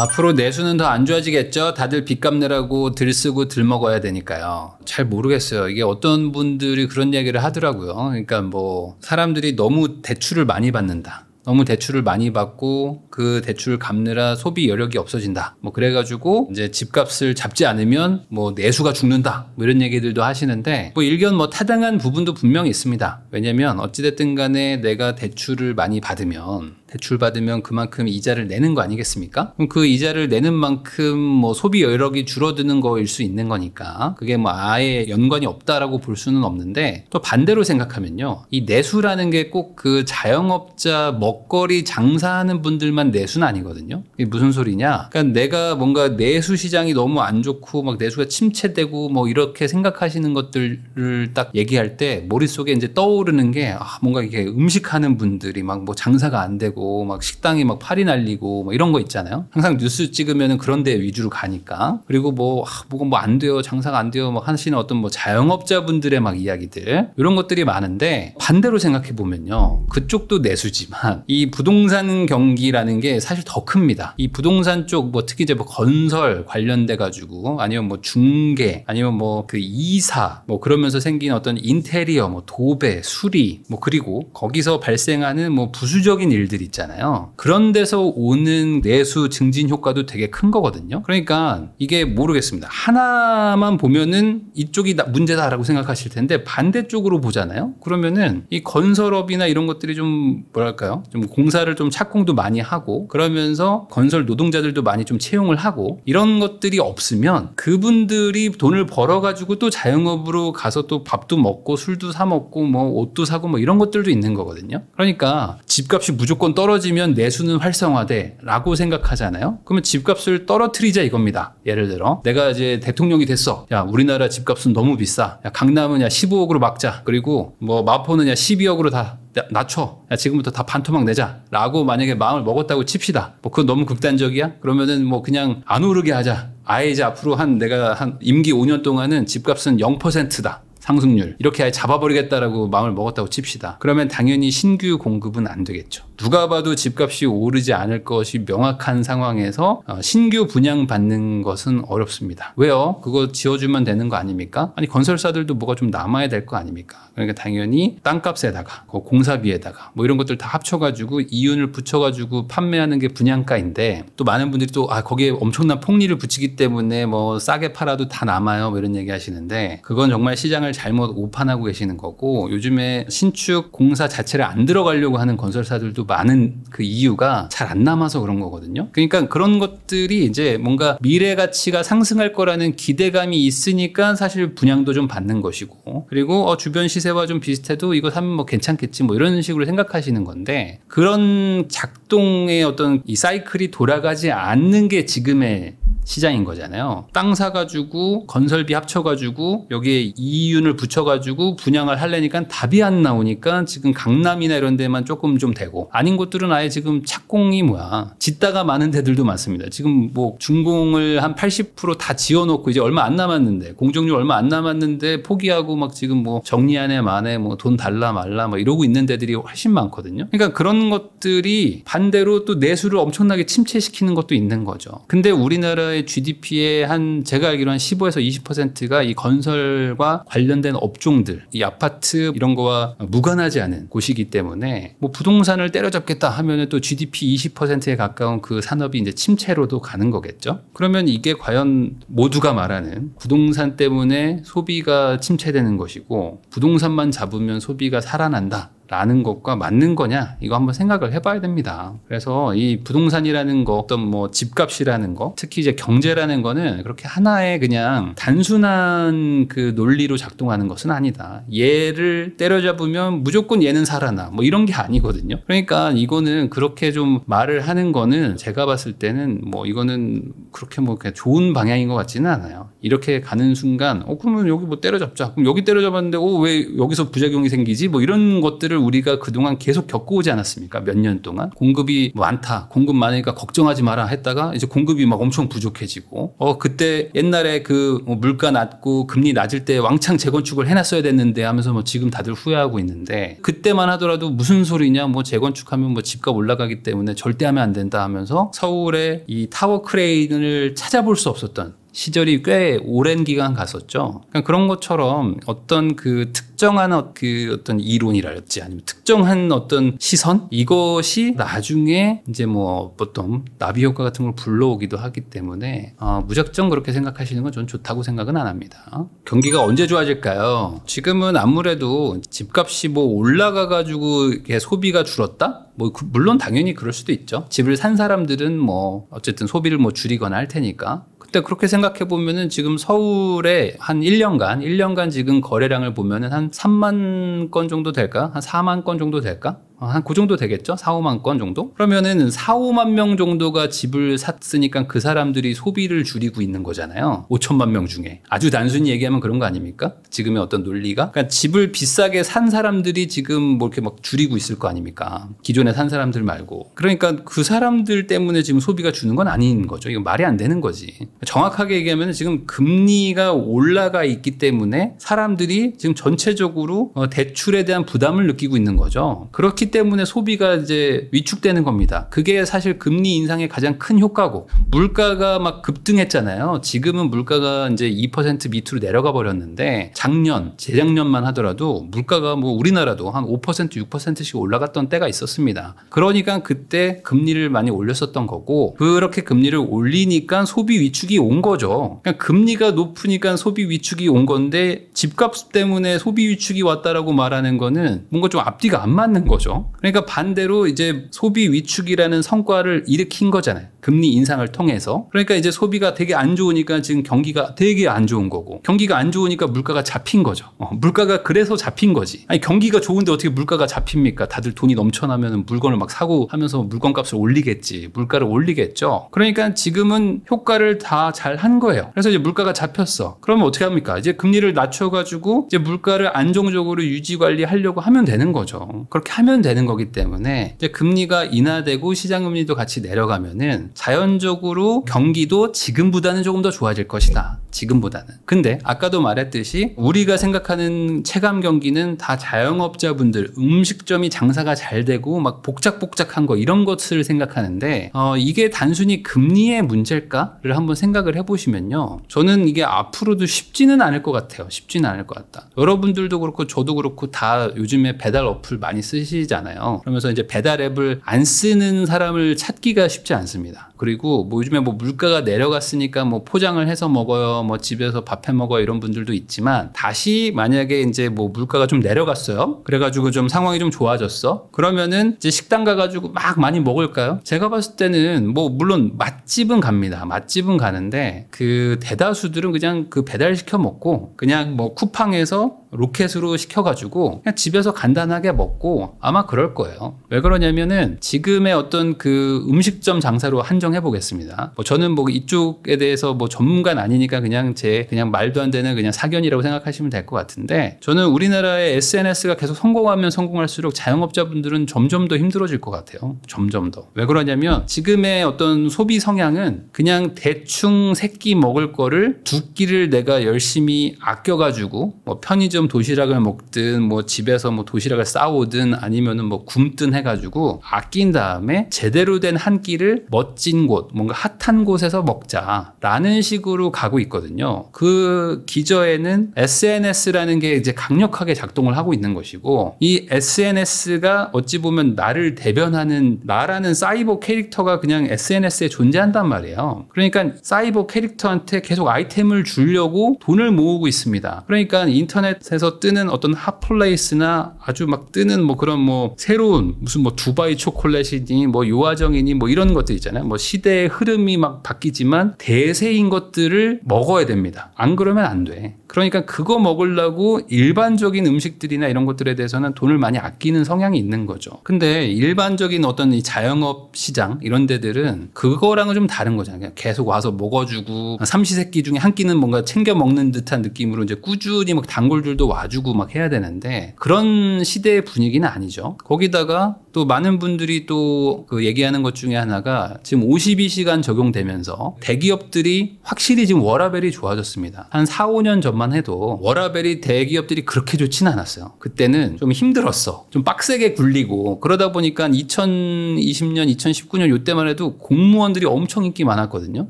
앞으로 내수는 더 안 좋아지겠죠? 다들 빚갚느라고 들쓰고 들먹어야 되니까요. 잘 모르겠어요. 이게 어떤 분들이 그런 얘기를 하더라고요. 그러니까 뭐 사람들이 너무 대출을 많이 받는다. 너무 대출을 많이 받고 그 대출을 갚느라 소비 여력이 없어진다. 뭐 그래가지고 이제 집값을 잡지 않으면 뭐 내수가 죽는다. 뭐 이런 얘기들도 하시는데 뭐 일견 뭐 타당한 부분도 분명히 있습니다. 왜냐면 어찌됐든 간에 내가 대출을 많이 받으면 대출 받으면 그만큼 이자를 내는 거 아니겠습니까? 그럼 그 이자를 내는 만큼 뭐 소비 여력이 줄어드는 거일 수 있는 거니까 그게 뭐 아예 연관이 없다라고 볼 수는 없는데 또 반대로 생각하면요. 이 내수라는 게 꼭 그 자영업자 먹거리 장사하는 분들만 내수는 아니거든요. 이게 무슨 소리냐? 그러니까 내가 뭔가 내수 시장이 너무 안 좋고 막 내수가 침체되고 뭐 이렇게 생각하시는 것들을 딱 얘기할 때 머릿속에 이제 떠오르는 게 아, 뭔가 이게 음식하는 분들이 막 뭐 장사가 안 되고 되고 막 식당이 막 파리 날리고 뭐 이런 거 있잖아요. 항상 뉴스 찍으면 그런 데 위주로 가니까 그리고 뭐 아, 뭐가 뭐안 돼요 장사가 안 돼요 막 하시는 어떤 뭐 자영업자분들의 막 이야기들 이런 것들이 많은데 반대로 생각해 보면요 그쪽도 내수지만 이 부동산 경기라는 게 사실 더 큽니다. 이 부동산 쪽 뭐 특히 이제 뭐 건설 관련돼 가지고 아니면 뭐 중개 아니면 뭐 그 이사 뭐 그러면서 생긴 어떤 인테리어 뭐 도배 수리 뭐 그리고 거기서 발생하는 뭐 부수적인 일들이 있잖아요. 그런 데서 오는 내수 증진 효과도 되게 큰 거거든요. 그러니까 이게 모르겠습니다. 하나만 보면은 이쪽이 문제다라고 생각하실 텐데 반대쪽으로 보잖아요. 그러면은 이 건설업이나 이런 것들이 좀 뭐랄까요? 좀 공사를 좀 착공도 많이 하고 그러면서 건설 노동자들도 많이 좀 채용을 하고 이런 것들이 없으면 그분들이 돈을 벌어가지고 또 자영업으로 가서 또 밥도 먹고 술도 사 먹고 뭐 옷도 사고 뭐 이런 것들도 있는 거거든요. 그러니까 집값이 무조건 떨어지면 내수는 활성화돼라고 생각하잖아요. 그러면 집값을 떨어뜨리자 이겁니다. 예를 들어 내가 이제 대통령이 됐어. 야 우리나라 집값은 너무 비싸. 야 강남은 야 15억으로 막자. 그리고 뭐 마포는 야 12억으로 다 낮춰. 야, 지금부터 다 반토막 내자. 라고 만약에 마음을 먹었다고 칩시다. 뭐, 그건 너무 극단적이야? 그러면은 뭐 그냥 안 오르게 하자. 아예 이제 앞으로 한 내가 한 임기 5년 동안은 집값은 0%다. 상승률. 이렇게 아예 잡아버리겠다라고 마음을 먹었다고 칩시다. 그러면 당연히 신규 공급은 안 되겠죠. 누가 봐도 집값이 오르지 않을 것이 명확한 상황에서 어, 신규 분양 받는 것은 어렵습니다. 왜요? 그거 지어주면 되는 거 아닙니까? 아니 건설사들도 뭐가 좀 남아야 될 거 아닙니까? 그러니까 당연히 땅값에다가 그 공사비에다가 뭐 이런 것들 다 합쳐가지고 이윤을 붙여가지고 판매하는 게 분양가인데 또 많은 분들이 또 아 거기에 엄청난 폭리를 붙이기 때문에 뭐 싸게 팔아도 다 남아요 뭐 이런 얘기 하시는데 그건 정말 시장을 잘못 오판하고 계시는 거고 요즘에 신축 공사 자체를 안 들어가려고 하는 건설사들도 많은 그 이유가 잘 안 남아서 그런 거거든요. 그러니까 그런 것들이 이제 뭔가 미래 가치가 상승할 거라는 기대감이 있으니까 사실 분양도 좀 받는 것이고 그리고 어, 주변 시세와 좀 비슷해도 이거 사면 뭐 괜찮겠지 뭐 이런 식으로 생각하시는 건데 그런 작동의 어떤 이 사이클이 돌아가지 않는 게 지금의 시장인 거잖아요. 땅 사가지고 건설비 합쳐가지고 여기에 이윤을 붙여가지고 분양을 하려니까 답이 안 나오니까 지금 강남이나 이런 데만 조금 좀 되고 아닌 곳들은 아예 지금 착공이 뭐야 짓다가 많은 데들도 많습니다. 지금 뭐 준공을 한 80%다 지어놓고 이제 얼마 안 남았는데 공정률 얼마 안 남았는데 포기하고 막 지금 뭐 정리안에 만에 뭐 돈 달라 말라 막 이러고 있는 데들이 훨씬 많거든요. 그러니까 그런 것들이 반대로 또 내수를 엄청나게 침체시키는 것도 있는 거죠. 근데 우리나라의 GDP의 한 제가 알기로 는 15에서 20%가 이 건설과 관련된 업종들, 이 아파트 이런 거와 무관하지 않은 곳이기 때문에 뭐 부동산을 때려잡겠다 하면은 또 GDP 20%에 가까운 그 산업이 이제 침체로도 가는 거겠죠. 그러면 이게 과연 모두가 말하는 부동산 때문에 소비가 침체되는 것이고 부동산만 잡으면 소비가 살아난다. 라는 것과 맞는 거냐 이거 한번 생각을 해봐야 됩니다 그래서 이 부동산이라는 거 어떤 뭐 집값이라는 거 특히 이제 경제라는 거는 그렇게 하나의 그냥 단순한 그 논리로 작동하는 것은 아니다 얘를 때려잡으면 무조건 얘는 살아나 뭐 이런 게 아니거든요 그러니까 이거는 그렇게 좀 말을 하는 거는 제가 봤을 때는 뭐 이거는 그렇게 뭐 그냥 좋은 방향인 것 같지는 않아요 이렇게 가는 순간 어 그러면 여기 뭐 때려잡자 그럼 여기 때려잡았는데 어 왜 여기서 부작용이 생기지 뭐 이런 것들을 우리가 그동안 계속 겪어오지 않았습니까? 몇 년 동안. 공급이 많다. 공급 많으니까 걱정하지 마라 했다가 이제 공급이 막 엄청 부족해지고 어, 그때 옛날에 그 뭐 물가 낮고 금리 낮을 때 왕창 재건축을 해놨어야 됐는데 하면서 뭐 지금 다들 후회하고 있는데 그때만 하더라도 무슨 소리냐 뭐 재건축하면 뭐 집값 올라가기 때문에 절대 하면 안 된다 하면서 서울에이 타워 크레인을 찾아볼 수 없었던 시절이 꽤 오랜 기간 갔었죠. 그러니까 그런 것처럼 어떤 그 특정한 어, 그 어떤 이론이랄지 아니면 특정한 어떤 시선 이것이 나중에 이제 뭐 보통 나비 효과 같은 걸 불러오기도 하기 때문에 어, 무작정 그렇게 생각하시는 건전 좋다고 생각은 안 합니다. 경기가 언제 좋아질까요? 지금은 아무래도 집값이 뭐 올라가 가지고 소비가 줄었다? 뭐그 물론 당연히 그럴 수도 있죠. 집을 산 사람들은 뭐 어쨌든 소비를 뭐 줄이거나 할 테니까 그때 그렇게 생각해 보면은 지금 서울에 한 1년간, 1년간 지금 거래량을 보면은 한 3만 건 정도 될까? 한 4만 건 정도 될까? 어, 한그 정도 되겠죠? 4, 5만 건 정도? 그러면은 4, 5만 명 정도가 집을 샀으니까 그 사람들이 소비를 줄이고 있는 거잖아요. 5천만 명 중에. 아주 단순히 얘기하면 그런 거 아닙니까? 지금의 어떤 논리가? 그러니까 집을 비싸게 산 사람들이 지금 뭐 이렇게 막 줄이고 있을 거 아닙니까? 기존에 산 사람들 말고. 그러니까 그 사람들 때문에 지금 소비가 주는 건 아닌 거죠. 이거 말이 안 되는 거지. 정확하게 얘기하면 지금 금리가 올라가 있기 때문에 사람들이 지금 전체적으로 어, 대출에 대한 부담을 느끼고 있는 거죠. 그렇기 그 때문에 소비가 이제 위축되는 겁니다. 그게 사실 금리 인상의 가장 큰 효과고 물가가 막 급등했잖아요. 지금은 물가가 이제 2% 밑으로 내려가 버렸는데 작년, 재작년만 하더라도 물가가 뭐 우리나라도 한5% 6%씩 올라갔던 때가 있었습니다. 그러니까 그때 금리를 많이 올렸었던 거고 그렇게 금리를 올리니까 소비 위축이 온 거죠. 그러니까 금리가 높으니까 소비 위축이 온 건데 집값 때문에 소비 위축이 왔다라고 말하는 거는 뭔가 좀 앞뒤가 안 맞는 거죠. 그러니까 반대로 이제 소비 위축이라는 성과를 일으킨 거잖아요. 금리 인상을 통해서 그러니까 이제 소비가 되게 안 좋으니까 지금 경기가 되게 안 좋은 거고 경기가 안 좋으니까 물가가 잡힌 거죠. 어, 물가가 그래서 잡힌 거지. 아니 경기가 좋은데 어떻게 물가가 잡힙니까? 다들 돈이 넘쳐나면 물건을 막 사고 하면서 물건값을 올리겠지. 물가를 올리겠죠. 그러니까 지금은 효과를 다 잘 한 거예요. 그래서 이제 물가가 잡혔어. 그러면 어떻게 합니까? 이제 금리를 낮춰가지고 이제 물가를 안정적으로 유지 관리하려고 하면 되는 거죠. 그렇게 하면 되는 거기 때문에 이제 금리가 인하되고 시장 금리도 같이 내려가면은 자연적으로 경기도 지금보다는 조금 더 좋아질 것이다. 지금보다는. 근데 아까도 말했듯이 우리가 생각하는 체감 경기는 다 자영업자분들 음식점이 장사가 잘 되고 막 복작복작한 거 이런 것을 생각하는데 어, 이게 단순히 금리의 문제일까를 한번 생각을 해보시면요. 저는 이게 앞으로도 쉽지는 않을 것 같아요. 쉽지는 않을 것 같다. 여러분들도 그렇고 저도 그렇고 다 요즘에 배달 어플 많이 쓰시잖아요. 그러면서 이제 배달 앱을 안 쓰는 사람을 찾기가 쉽지 않습니다. 있습니다. 그리고 뭐 요즘에 뭐 물가가 내려갔으니까 뭐 포장을 해서 먹어요, 뭐 집에서 밥해 먹어 요 이런 분들도 있지만 다시 만약에 이제 뭐 물가가 좀 내려갔어요. 그래가지고 좀 상황이 좀 좋아졌어. 그러면은 이제 식당 가가지고 막 많이 먹을까요? 제가 봤을 때는 뭐 물론 맛집은 갑니다. 맛집은 가는데 그 대다수들은 그냥 그 배달 시켜 먹고 그냥 뭐 쿠팡에서 로켓으로 시켜가지고 그냥 집에서 간단하게 먹고 아마 그럴 거예요. 왜 그러냐면은 지금의 어떤 그 음식점 장사로 한정해 보겠습니다. 뭐 저는 뭐 이쪽에 대해서 뭐 전문가는 아니니까 그냥 제 그냥 말도 안 되는 그냥 사견이라고 생각하시면 될 것 같은데 저는 우리나라의 SNS가 계속 성공하면 성공할수록 자영업자분들은 점점 더 힘들어질 것 같아요. 점점 더. 왜 그러냐면 지금의 어떤 소비 성향은 그냥 대충 새끼 먹을 거를 두 끼를 내가 열심히 아껴가지고 뭐 편의점 도시락을 먹든 뭐 집에서 뭐 도시락을 싸오든 아니면은 뭐 굶든 해가지고 아낀 다음에 제대로 된 한 끼를 멋 멋진 곳, 뭔가 핫한 곳에서 먹자라는 식으로 가고 있거든요. 그 기저에는 SNS라는 게 이제 강력하게 작동을 하고 있는 것이고 이 SNS가 어찌 보면 나를 대변하는 나라는 사이버 캐릭터가 그냥 SNS에 존재한단 말이에요. 그러니까 사이버 캐릭터한테 계속 아이템을 주려고 돈을 모으고 있습니다. 그러니까 인터넷에서 뜨는 어떤 핫플레이스나 아주 막 뜨는 뭐 그런 뭐 새로운 무슨 뭐 두바이 초콜릿이니 뭐 요아정이니 뭐 이런 것들 있잖아요. 뭐 시대의 흐름이 막 바뀌지만 대세인 것들을 먹어야 됩니다. 안 그러면 안 돼. 그러니까 그거 먹으려고 일반적인 음식들이나 이런 것들에 대해서는 돈을 많이 아끼는 성향이 있는 거죠. 근데 일반적인 어떤 이 자영업 시장 이런 데들은 그거랑은 좀 다른 거잖아요. 계속 와서 먹어주고 삼시세끼 중에 한 끼는 뭔가 챙겨 먹는 듯한 느낌으로 이제 꾸준히 막 단골들도 와주고 막 해야 되는데 그런 시대의 분위기는 아니죠. 거기다가 또 많은 분들이 또 그 얘기하는 것 중에 하나가 지금 지금 52시간 적용되면서 대기업들이 확실히 지금 워라벨이 좋아졌습니다. 한 4, 5년 전만 해도 워라벨이 대기업들이 그렇게 좋진 않았어요. 그때는 좀 힘들었어. 좀 빡세게 굴리고 그러다 보니까 2020년, 2019년 이때만 해도 공무원들이 엄청 인기 많았거든요.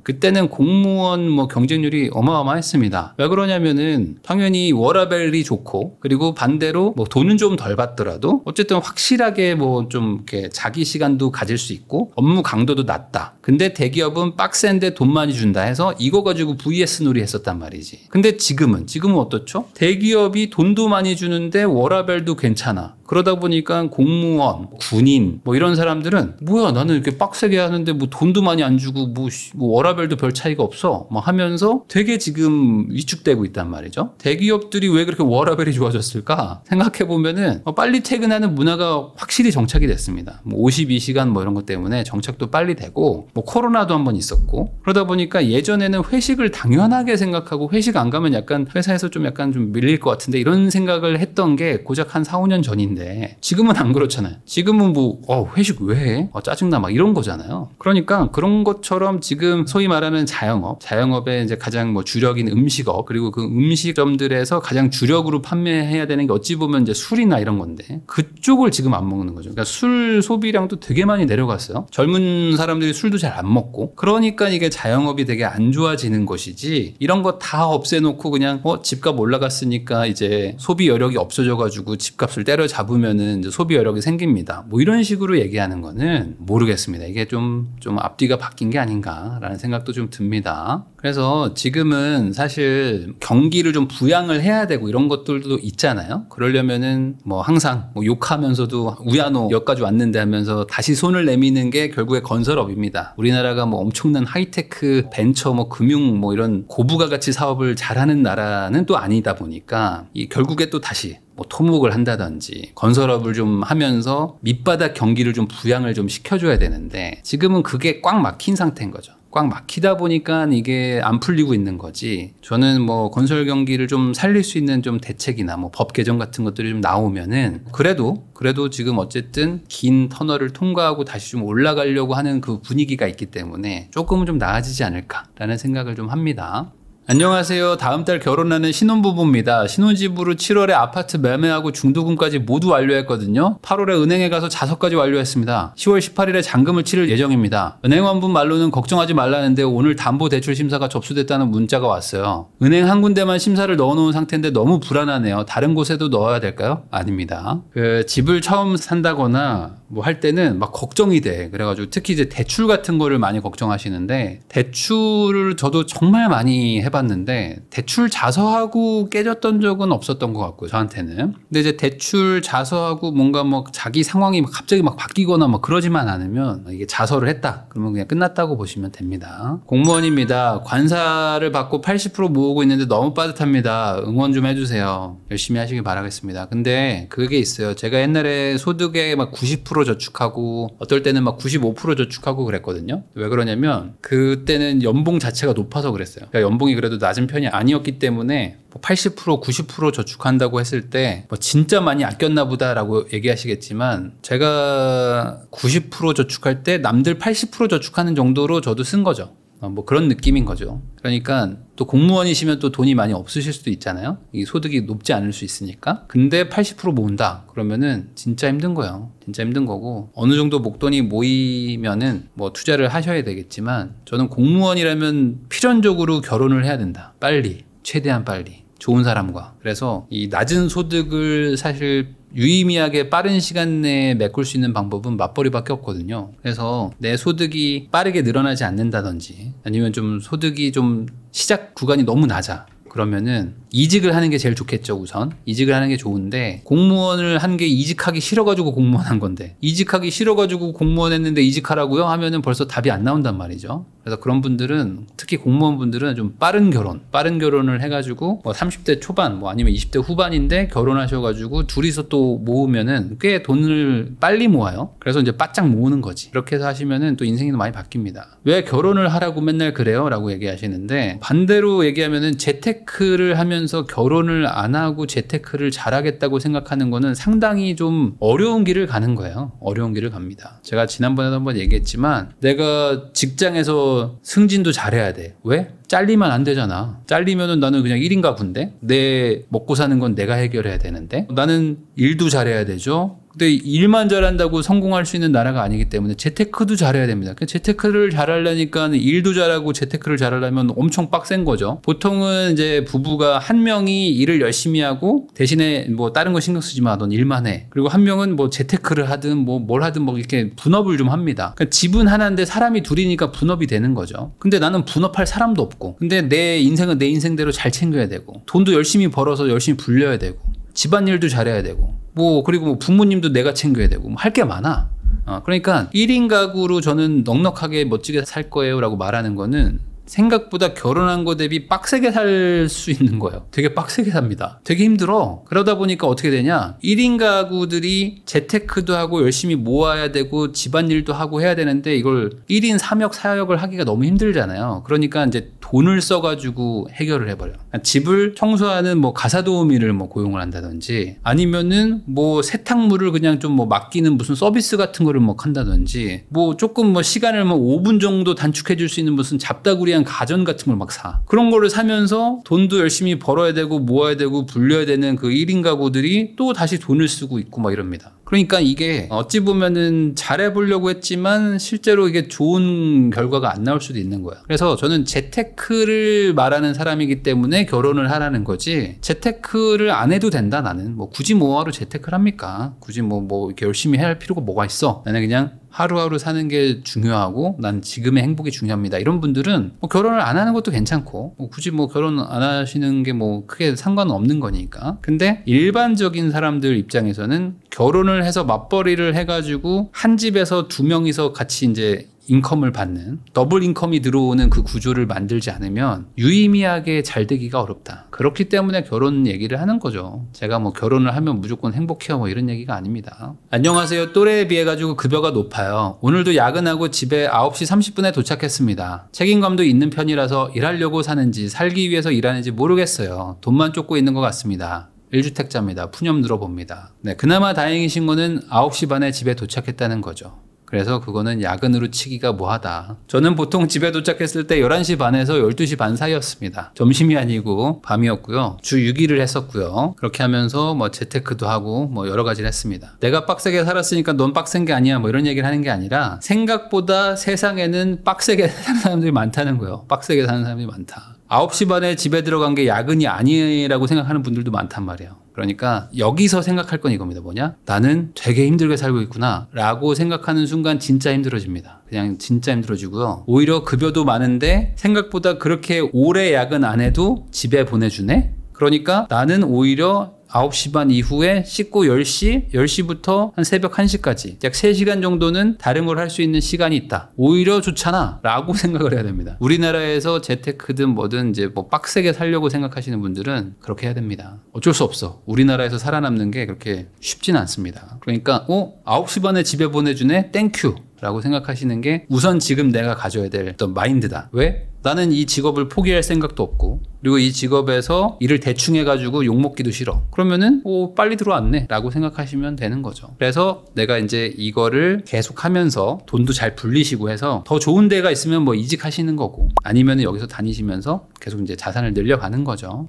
그때는 공무원 뭐 경쟁률이 어마어마했습니다. 왜 그러냐면은 당연히 워라벨이 좋고 그리고 반대로 뭐 돈은 좀 덜 받더라도 어쨌든 확실하게 뭐 좀 이렇게 자기 시간도 가질 수 있고 업무 강도도 낮다. 없다. 근데 대기업은 빡센데 돈 많이 준다 해서 이거 가지고 VS 놀이 했었단 말이지. 근데 지금은 지금은 어떻죠? 대기업이 돈도 많이 주는데 워라벨도 괜찮아. 그러다 보니까 공무원, 군인 뭐 이런 사람들은 뭐야 나는 이렇게 빡세게 하는데 뭐 돈도 많이 안 주고 뭐, 뭐 워라벨도 별 차이가 없어 뭐 하면서 되게 지금 위축되고 있단 말이죠. 대기업들이 왜 그렇게 워라벨이 좋아졌을까 생각해 보면은 어, 빨리 퇴근하는 문화가 확실히 정착이 됐습니다. 뭐 52시간 뭐 이런 것 때문에 정착도 빨리 되고 뭐 코로나도 한 번 있었고 그러다 보니까 예전에는 회식을 당연하게 생각하고 회식 안 가면 약간 회사에서 좀 약간 좀 밀릴 것 같은데 이런 생각을 했던 게 고작 한 4, 5년 전인데. 했는데 지금은 안 그렇잖아요. 지금은 뭐 어, 회식 왜 해? 어, 짜증나 막 이런 거잖아요. 그러니까 그런 것처럼 지금 소위 말하는 자영업, 자영업의 이제 가장 뭐 주력인 음식업 그리고 그 음식점들에서 가장 주력으로 판매해야 되는 게 어찌 보면 이제 술이나 이런 건데 그쪽을 지금 안 먹는 거죠. 그러니까 술 소비량도 되게 많이 내려갔어요. 젊은 사람들이 술도 잘 안 먹고 그러니까 이게 자영업이 되게 안 좋아지는 것이지 이런 거 다 없애놓고 그냥 어 집값 올라갔으니까 이제 소비 여력이 없어져가지고 집값을 때려잡 잡으면은 이제 소비 여력이 생깁니다. 뭐 이런 식으로 얘기하는 거는 모르겠습니다. 이게 좀, 좀 앞뒤가 바뀐 게 아닌가라는 생각도 좀 듭니다. 그래서 지금은 사실 경기를 좀 부양을 해야 되고 이런 것들도 있잖아요. 그러려면은 뭐 항상 뭐 욕하면서도 우야노 여기까지 왔는데 하면서 다시 손을 내미는 게 결국에 건설업입니다. 우리나라가 뭐 엄청난 하이테크 벤처 뭐 금융 뭐 이런 고부가 가치 사업을 잘하는 나라는 또 아니다 보니까 이 결국에 또 다시 뭐 토목을 한다든지 건설업을 좀 하면서 밑바닥 경기를 좀 부양을 좀 시켜줘야 되는데 지금은 그게 꽉 막힌 상태인 거죠. 꽉 막히다 보니까 이게 안 풀리고 있는 거지. 저는 뭐 건설 경기를 좀 살릴 수 있는 좀 대책이나 뭐 법 개정 같은 것들이 좀 나오면은 그래도 그래도 지금 어쨌든 긴 터널을 통과하고 다시 좀 올라가려고 하는 그 분위기가 있기 때문에 조금은 좀 나아지지 않을까라는 생각을 좀 합니다. 안녕하세요. 다음 달 결혼하는 신혼부부입니다. 신혼집으로 7월에 아파트 매매하고 중도금까지 모두 완료했거든요. 8월에 은행에 가서 자석까지 완료했습니다. 10월 18일에 잔금을 치를 예정입니다. 은행 원분 말로는 걱정하지 말라는데 오늘 담보대출 심사가 접수됐다는 문자가 왔어요. 은행 한 군데만 심사를 넣어놓은 상태인데 너무 불안하네요. 다른 곳에도 넣어야 될까요? 아닙니다. 그 집을 처음 산다거나 뭐 할 때는 막 걱정이 돼. 그래가지고 특히 이제 대출 같은 거를 많이 걱정하시는데 대출을 저도 정말 많이 해봤 봤는데 대출 자서하고 깨졌던 적은 없었던 것 같고요 저한테는 근데 이제 대출 자서하고 뭔가 뭐 자기 상황이 갑자기 막 바뀌거나 뭐 그러지만 않으면 이게 자서를 했다 그러면 그냥 끝났다고 보시면 됩니다 공무원입니다 관사를 받고 80% 모으고 있는데 너무 빠듯합니다 응원 좀 해주세요 열심히 하시길 바라겠습니다 근데 그게 있어요 제가 옛날에 소득에막90% 저축하고 어떨 때는 막 95% 저축하고 그랬거든요 왜 그러냐면 그때는 연봉 자체가 높아서 그랬어요 그러니까 연봉이 그래서 그래도 낮은 편이 아니었기 때문에 뭐80% 90% 저축한다고 했을 때 뭐 진짜 많이 아꼈나 보다라고 얘기하시겠지만 제가 90% 저축할 때 남들 80% 저축하는 정도로 저도 쓴 거죠. 어, 뭐 그런 느낌인 거죠. 그러니까 또 공무원이시면 또 돈이 많이 없으실 수도 있잖아요. 이 소득이 높지 않을 수 있으니까. 근데 80% 모은다. 그러면은 진짜 힘든 거예요. 진짜 힘든 거고 어느 정도 목돈이 모이면은 뭐 투자를 하셔야 되겠지만 저는 공무원이라면 필연적으로 결혼을 해야 된다. 빨리 최대한 빨리 좋은 사람과 그래서 이 낮은 소득을 사실 유의미하게 빠른 시간 내에 메꿀 수 있는 방법은 맞벌이밖에 없거든요. 그래서 내 소득이 빠르게 늘어나지 않는다든지 아니면 좀 소득이 좀 시작 구간이 너무 낮아. 그러면은 이직을 하는 게 제일 좋겠죠 우선 이직을 하는 게 좋은데 공무원을 한 게 이직하기 싫어가지고 공무원 한 건데 이직하기 싫어가지고 공무원 했는데 이직하라고요 하면은 벌써 답이 안 나온단 말이죠 그래서 그런 분들은 특히 공무원분들은 좀 빠른 결혼 빠른 결혼을 해가지고 뭐 30대 초반 뭐 아니면 20대 후반인데 결혼하셔가지고 둘이서 또 모으면은 꽤 돈을 빨리 모아요 그래서 이제 바짝 모으는 거지 그렇게 해서 하시면은 또 인생이 많이 바뀝니다 왜 결혼을 하라고 맨날 그래요 라고 얘기하시는데 반대로 얘기하면은 재테크를 하면 살면서 결혼을 안 하고 재테크를 잘하겠다고 생각하는 거는 상당히 좀 어려운 길을 가는 거예요. 어려운 길을 갑니다. 제가 지난번에도 한번 얘기했지만 내가 직장에서 승진도 잘해야 돼. 왜? 잘리면 안 되잖아. 잘리면은 나는 그냥 1인 가군데? 내 먹고 사는 건 내가 해결해야 되는데? 나는 일도 잘해야 되죠? 근데 일만 잘한다고 성공할 수 있는 나라가 아니기 때문에 재테크도 잘해야 됩니다. 그러니까 재테크를 잘하려니까 일도 잘하고 재테크를 잘하려면 엄청 빡센 거죠. 보통은 이제 부부가 한 명이 일을 열심히 하고 대신에 뭐 다른 거 신경 쓰지 마. 넌 일만 해. 그리고 한 명은 뭐 재테크를 하든 뭐 뭘 하든 뭐 이렇게 분업을 좀 합니다. 그러니까 집은 하나인데 사람이 둘이니까 분업이 되는 거죠. 근데 나는 분업할 사람도 없고. 근데 내 인생은 내 인생대로 잘 챙겨야 되고 돈도 열심히 벌어서 열심히 불려야 되고 집안일도 잘해야 되고 뭐 그리고 뭐 부모님도 내가 챙겨야 되고 뭐할게 많아. 어, 그러니까 1인 가구로 저는 넉넉하게 멋지게 살 거예요라고 말하는 거는 생각보다 결혼한 거 대비 빡세게 살 수 있는 거예요. 되게 빡세게 삽니다. 되게 힘들어. 그러다 보니까 어떻게 되냐? 1인 가구들이 재테크도 하고 열심히 모아야 되고 집안일도 하고 해야 되는데 이걸 1인 3역, 4역을 하기가 너무 힘들잖아요. 그러니까 이제 돈을 써가지고 해결을 해버려요. 그러니까 집을 청소하는 뭐 가사 도우미를 뭐 고용을 한다든지 아니면은 뭐 세탁물을 그냥 좀 뭐 맡기는 무슨 서비스 같은 거를 뭐 한다든지 뭐 조금 뭐 시간을 뭐 5분 정도 단축해 줄 수 있는 무슨 잡다구리 대한 가전 같은 걸 막 사. 그런 거를 사면서 돈도 열심히 벌어야 되고 모아야 되고 불려야 되는 그 1인 가구들이 또 다시 돈을 쓰고 있고 막 이럽니다. 그러니까 이게 어찌 보면은 잘해보려고 했지만 실제로 이게 좋은 결과가 안 나올 수도 있는 거야. 그래서 저는 재테크를 말하는 사람이기 때문에 결혼을 하라는 거지 재테크를 안 해도 된다 나는 뭐 굳이 뭐하러 재테크를 합니까? 굳이 뭐뭐 뭐 이렇게 열심히 해야 할 필요가 뭐가 있어? 나는 그냥 하루하루 사는 게 중요하고 난 지금의 행복이 중요합니다. 이런 분들은 뭐 결혼을 안 하는 것도 괜찮고 뭐 굳이 뭐 결혼 안 하시는 게 뭐 크게 상관없는 거니까. 근데 일반적인 사람들 입장에서는 결혼을 해서 맞벌이를 해가지고 한 집에서 두 명이서 같이 이제 인컴을 받는 더블 인컴이 들어오는 그 구조를 만들지 않으면 유의미하게 잘 되기가 어렵다. 그렇기 때문에 결혼 얘기를 하는 거죠. 제가 뭐 결혼을 하면 무조건 행복해요 뭐 이런 얘기가 아닙니다. 안녕하세요. 또래에 비해 가지고 급여가 높아요. 오늘도 야근하고 집에 9시 30분에 도착했습니다. 책임감도 있는 편이라서 일하려고 사는지 살기 위해서 일하는지 모르겠어요. 돈만 쫓고 있는 것 같습니다. 1주택자입니다. 푸념 들어봅니다. 네, 그나마 다행이신 거는 9시 반에 집에 도착했다는 거죠. 그래서 그거는 야근으로 치기가 뭐하다. 저는 보통 집에 도착했을 때 11시 반에서 12시 반 사이였습니다. 점심이 아니고 밤이었고요. 주 6일을 했었고요. 그렇게 하면서 뭐 재테크도 하고 뭐 여러 가지를 했습니다. 내가 빡세게 살았으니까 넌 빡센 게 아니야 뭐 이런 얘기를 하는 게 아니라 생각보다 세상에는 빡세게 사는 사람들이 많다는 거예요. 빡세게 사는 사람이 많다. 9시 반에 집에 들어간 게 야근이 아니라고 생각하는 분들도 많단 말이에요. 그러니까 여기서 생각할 건 이겁니다. 뭐냐? 나는 되게 힘들게 살고 있구나. 라고 생각하는 순간 진짜 힘들어집니다. 그냥 진짜 힘들어지고요. 오히려 급여도 많은데 생각보다 그렇게 오래 야근 안 해도 집에 보내주네? 그러니까 나는 오히려 9시 반 이후에 씻고 10시, 10시부터 한 새벽 1시까지 약 3시간 정도는 다른 걸 할 수 있는 시간이 있다. 오히려 좋잖아. 라고 생각을 해야 됩니다. 우리나라에서 재테크든 뭐든 이제 뭐 빡세게 살려고 생각하시는 분들은 그렇게 해야 됩니다. 어쩔 수 없어. 우리나라에서 살아남는 게 그렇게 쉽진 않습니다. 그러니까, 어? 9시 반에 집에 보내주네? 땡큐. 라고 생각하시는 게 우선 지금 내가 가져야 될 어떤 마인드다. 왜? 나는 이 직업을 포기할 생각도 없고 그리고 이 직업에서 일을 대충 해가지고 욕먹기도 싫어 그러면은 오 어, 빨리 들어왔네 라고 생각하시면 되는 거죠 그래서 내가 이제 이거를 계속 하면서 돈도 잘 불리시고 해서 더 좋은 데가 있으면 뭐 이직하시는 거고 아니면 여기서 다니시면서 계속 이제 자산을 늘려가는 거죠